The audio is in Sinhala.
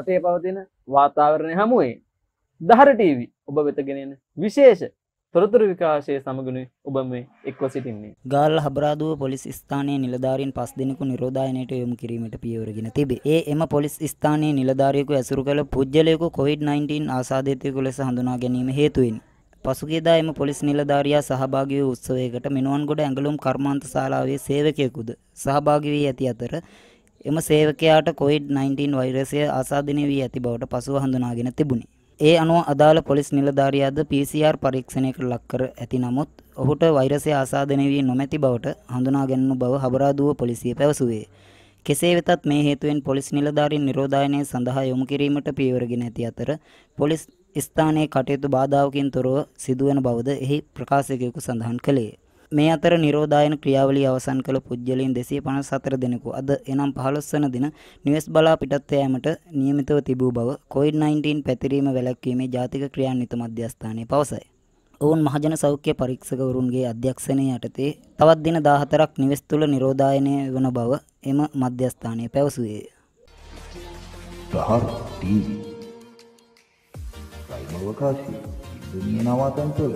රටේ පවතින වාතාවරණය හමුවේ දහරටීවි ඔබ වෙතගෙනෙන විශේෂ තොරතුර විකාශය සමගුණ ඔබ මේ එක්ව සිටින්නේ ගාල් හබරාදුව පොලිස් ස්ථානයේ නිලධාරීන් පස් දෙනෙකු නිරෝධායනයට යොමු කිරීමට පියවරගෙන තිබේ. ඒ එම පොලිස් ස්ථානයේ නිලධාරියෙකු ඇසුරු කළ පුද්ගලයෙකු කොවිඩ්-19 ආසාදිතයෙකු ලෙස හඳුනා ගැනීම හේතුවෙනි. පසුගේදා එම පොලිස් නිලධාරියා සහභාගී වූ උත්සවයකට මෙනුවන්ගොඩ ඇඟලුම් කර්මාන්ත ශාලාවේ සේවකයෙකුද සහභාගී වී ඇති අතර එම සේවකයාට කොවිD-19 වෛරසය ආසාදිනය වී ඇති බවට පසුව හඳුනාගෙන තිබුණි. ඒ අනුව අදාළ පොලිස් නිලධාරියාද PCR පරීක්ෂණයකට ලක් කර ඇති නමුත් ඔහුට වෛරසය ආසාදනය වී නොමැති බවට හඳුනාගැන්වු බව හබරාදුව පොලිසිය පැවසුවේ. කෙසේ වෙතත් මේ හේතුවෙන් පොලිස් නිලධාරීන් නිරෝධායනය සඳහා යොමු කිරීමට පියවරගෙන ඇති අතර පොලිස් ස්ථානයේ කටයුතු බාධාවකින් තොරව සිදුවන බවද එහි ප්‍රකාශකයෙකු සඳහන් කළේ. මේ අතර නිරෝධායන ක්‍රියාවලිය අවසන් කළ පුද්ගලයන් 254 දෙනෙකු අද එනම් 15 වන දින නිවෙස් බලා පිටත් යෑමට නියමිතව තිබූ බව COVID-19 පැතිරීම වැළැක්වීමේ ජාතික ක්‍රියාන්විත මධ්‍යස්ථානය පවසයි. ඔවුන් මහජන සෞඛ්‍ය පරීක්ෂකවරුන්ගේ අධ්‍යක්ෂණය යටතේ තවත් දින 14ක් නිවෙස් තුළ නිරෝධායනය වන බව එම මධ්‍යස්ථානය පැවසුවේ. ප්‍රහාර ටීවී. සයිබර් අවකාශය. දුනිය නවාතන්තුල